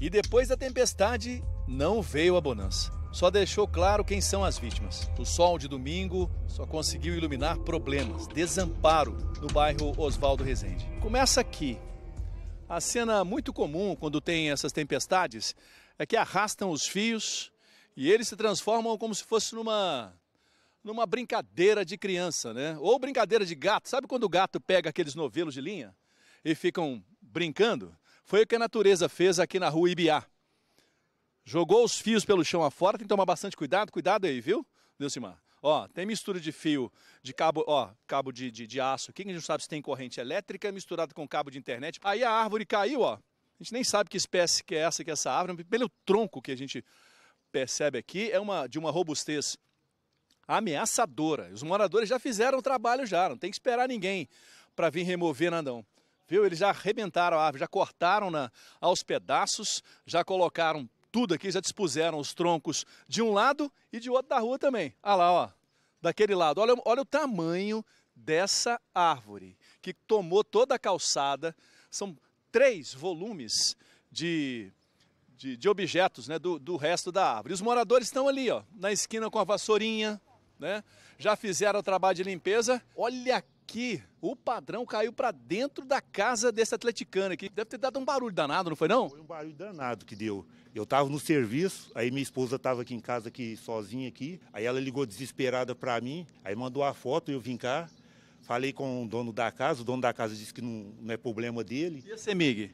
E depois da tempestade, não veio a bonança. Só deixou claro quem são as vítimas. O sol de domingo só conseguiu iluminar problemas, desamparo no bairro Oswaldo Rezende. Começa aqui. A cena muito comum quando tem essas tempestades é que arrastam os fios e eles se transformam como se fosse numa numa brincadeira de criança, né? Ou brincadeira de gato. Sabe quando o gato pega aqueles novelos de linha e ficam brincando? Foi o que a natureza fez aqui na rua Ibiá. Jogou os fios pelo chão afora, tem que tomar bastante cuidado, cuidado aí, viu, Delcimar? Ó, tem mistura de fio, de cabo, ó, cabo de, de, de aço aqui, que a gente não sabe se tem corrente elétrica misturado com cabo de internet. Aí a árvore caiu, ó. A gente nem sabe que espécie que é essa, que é essa árvore, pelo tronco que a gente percebe aqui, é uma de uma robustez ameaçadora. Os moradores já fizeram o trabalho já, não tem que esperar ninguém para vir remover, Nandão viu? Eles já arrebentaram a árvore, já cortaram na, né, aos pedaços, já colocaram tudo aqui, já dispuseram os troncos de um lado e de outro da rua também. Olha ah lá, ó, daquele lado. Olha, olha o tamanho dessa árvore que tomou toda a calçada. São três volumes de, de, de objetos né, do, do resto da árvore. Os moradores estão ali, ó, na esquina com a vassourinha, né? Já fizeram o trabalho de limpeza. Olha aqui o padrão caiu para dentro da casa desse atleticano aqui. Deve ter dado um barulho danado, não foi não? Foi um barulho danado que deu. Eu estava no serviço, aí minha esposa estava aqui em casa aqui sozinha aqui. Aí ela ligou desesperada para mim, aí mandou a foto, eu vim cá. Falei com o dono da casa, o dono da casa disse que não, não é problema dele. E a CEMIG?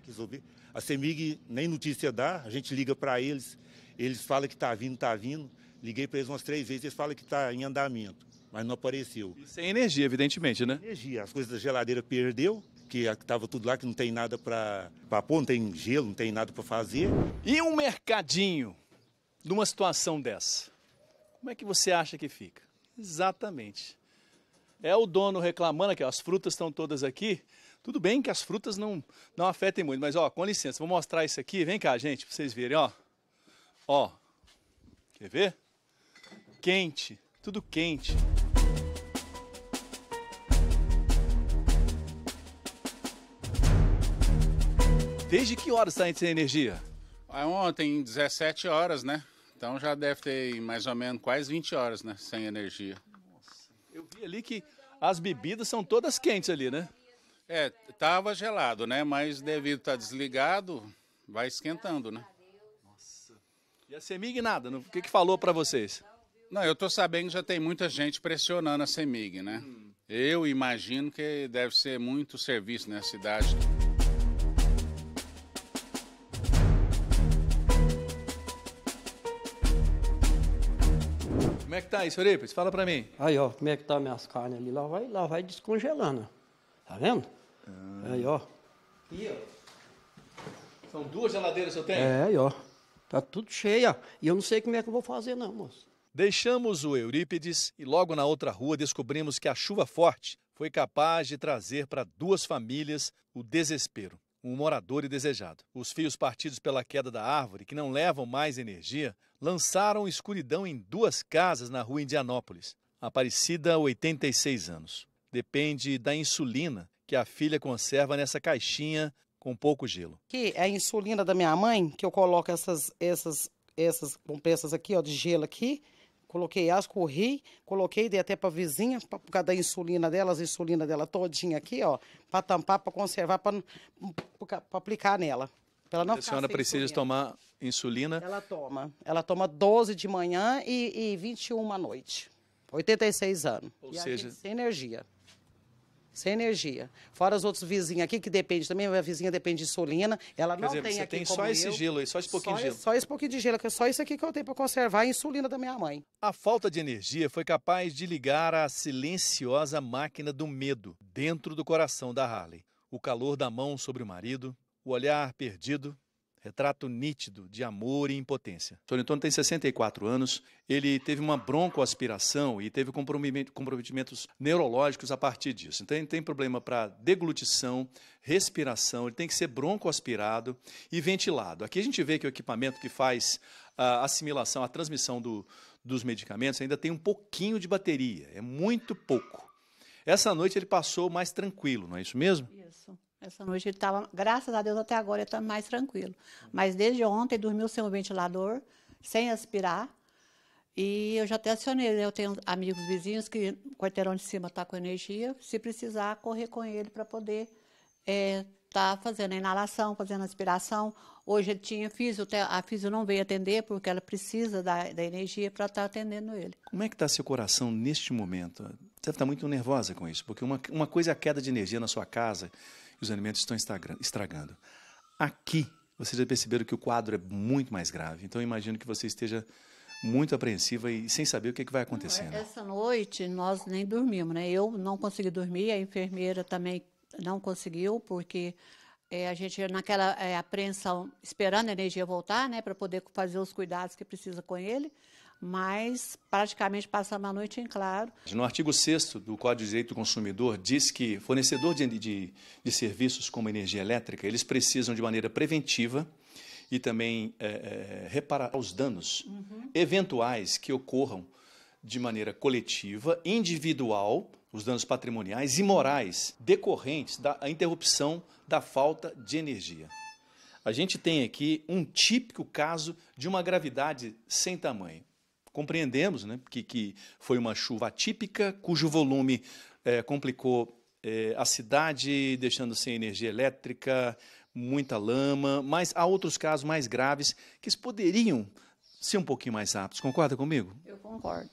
A CEMIG nem notícia dá, a gente liga para eles, eles falam que está vindo, está vindo. Liguei para eles umas três vezes, eles falam que está em andamento mas não apareceu. E sem energia, evidentemente, né? Energia. As coisas da geladeira perdeu, que estava tudo lá, que não tem nada para pôr, não tem gelo, não tem nada para fazer. E um mercadinho numa situação dessa? Como é que você acha que fica? Exatamente. É o dono reclamando que as frutas estão todas aqui. Tudo bem que as frutas não, não afetem muito, mas ó, com licença, vou mostrar isso aqui. Vem cá, gente, para vocês verem, ó. Ó. Quer ver? Quente, tudo quente. Desde que horas está sem energia? É ontem, 17 horas, né? Então já deve ter mais ou menos quase 20 horas, né? Sem energia. Nossa. Eu vi ali que as bebidas são todas quentes ali, né? É, tava gelado, né? Mas devido estar tá desligado, vai esquentando, né? Nossa. E a Semig nada, o que que falou para vocês? Não, eu tô sabendo que já tem muita gente pressionando a Semig, né? Hum. Eu imagino que deve ser muito serviço na né, cidade. tá isso, Oripes? Fala para mim. Aí, ó, como é que tá minhas carnes ali? Lá vai, lá vai descongelando. Tá vendo? Ah. Aí, ó. Aqui, ó. São duas geladeiras que eu tenho? É, aí, ó. Tá tudo cheia. E eu não sei como é que eu vou fazer, não, moço. Deixamos o Eurípides e logo na outra rua descobrimos que a chuva forte foi capaz de trazer para duas famílias o desespero um morador e desejado. Os fios partidos pela queda da árvore, que não levam mais energia, lançaram escuridão em duas casas na rua Indianópolis. Aparecida, 86 anos. Depende da insulina que a filha conserva nessa caixinha com pouco gelo. Que é a insulina da minha mãe, que eu coloco essas essas essas compressas aqui, ó, de gelo aqui. Coloquei as, corri, coloquei, dei até para vizinha, pra, por causa da insulina dela, as insulina dela todinha aqui, ó, para tampar, para conservar, para aplicar nela. Ela não a senhora precisa insulina. tomar insulina? Ela toma. Ela toma 12 de manhã e, e 21 à noite. 86 anos. Ou e seja... Sem energia. Sem energia. Fora os outros vizinhos aqui, que depende também, minha vizinha depende de insulina. Ela Quer não dizer, tem você aqui tem só eu, esse gelo aí, só esse pouquinho de gelo. Só esse pouquinho de gelo, que é só isso aqui que eu tenho para conservar a insulina da minha mãe. A falta de energia foi capaz de ligar a silenciosa máquina do medo dentro do coração da Harley. O calor da mão sobre o marido, o Olhar Perdido, retrato nítido de amor e impotência. Sr. Antônio tem 64 anos, ele teve uma broncoaspiração e teve comprometimentos neurológicos a partir disso. Então ele tem problema para deglutição, respiração, ele tem que ser broncoaspirado e ventilado. Aqui a gente vê que o equipamento que faz a assimilação, a transmissão do, dos medicamentos ainda tem um pouquinho de bateria, é muito pouco. Essa noite ele passou mais tranquilo, não é isso mesmo? Isso. Essa noite ele estava, graças a Deus, até agora ele está mais tranquilo. Mas desde ontem dormiu sem o ventilador, sem aspirar. E eu já até acionei, né? eu tenho amigos vizinhos que o quarteirão de cima está com energia, se precisar, correr com ele para poder estar é, tá fazendo a inalação, fazendo a aspiração. Hoje ele tinha físio, a físio não veio atender porque ela precisa da, da energia para estar tá atendendo ele. Como é que está seu coração neste momento? Você está muito nervosa com isso, porque uma, uma coisa é a queda de energia na sua casa, os alimentos estão estragando. Aqui, vocês já perceberam que o quadro é muito mais grave, então eu imagino que você esteja muito apreensiva e sem saber o que, é que vai acontecendo. Né? Essa noite nós nem dormimos, né? Eu não consegui dormir, a enfermeira também não conseguiu, porque é, a gente naquela é, apreensão, esperando a energia voltar, né, para poder fazer os cuidados que precisa com ele mas praticamente passamos a noite em claro. No artigo 6 do Código de Direito do Consumidor diz que fornecedor de, de, de serviços como energia elétrica, eles precisam de maneira preventiva e também é, é, reparar os danos uhum. eventuais que ocorram de maneira coletiva, individual, os danos patrimoniais e morais decorrentes da interrupção da falta de energia. A gente tem aqui um típico caso de uma gravidade sem tamanho compreendemos né, que, que foi uma chuva atípica, cujo volume é, complicou é, a cidade, deixando sem energia elétrica, muita lama, mas há outros casos mais graves que poderiam ser um pouquinho mais rápidos. Concorda comigo? Eu concordo.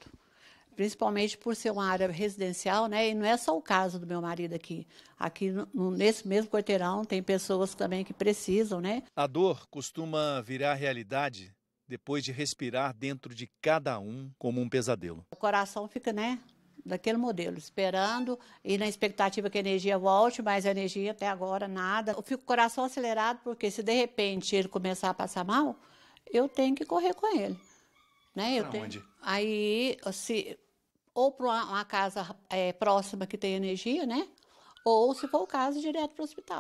Principalmente por ser uma área residencial, né? E não é só o caso do meu marido aqui. Aqui no, nesse mesmo quarteirão tem pessoas também que precisam, né? A dor costuma virar realidade depois de respirar dentro de cada um como um pesadelo. O coração fica, né, daquele modelo, esperando e na expectativa que a energia volte, mas a energia até agora nada. Eu fico com o coração acelerado porque se de repente ele começar a passar mal, eu tenho que correr com ele. Né? Eu pra tenho... Onde? Aí, se ou para uma, casa é, próxima que tem energia, né? Ou, se for o caso, direto para o hospital.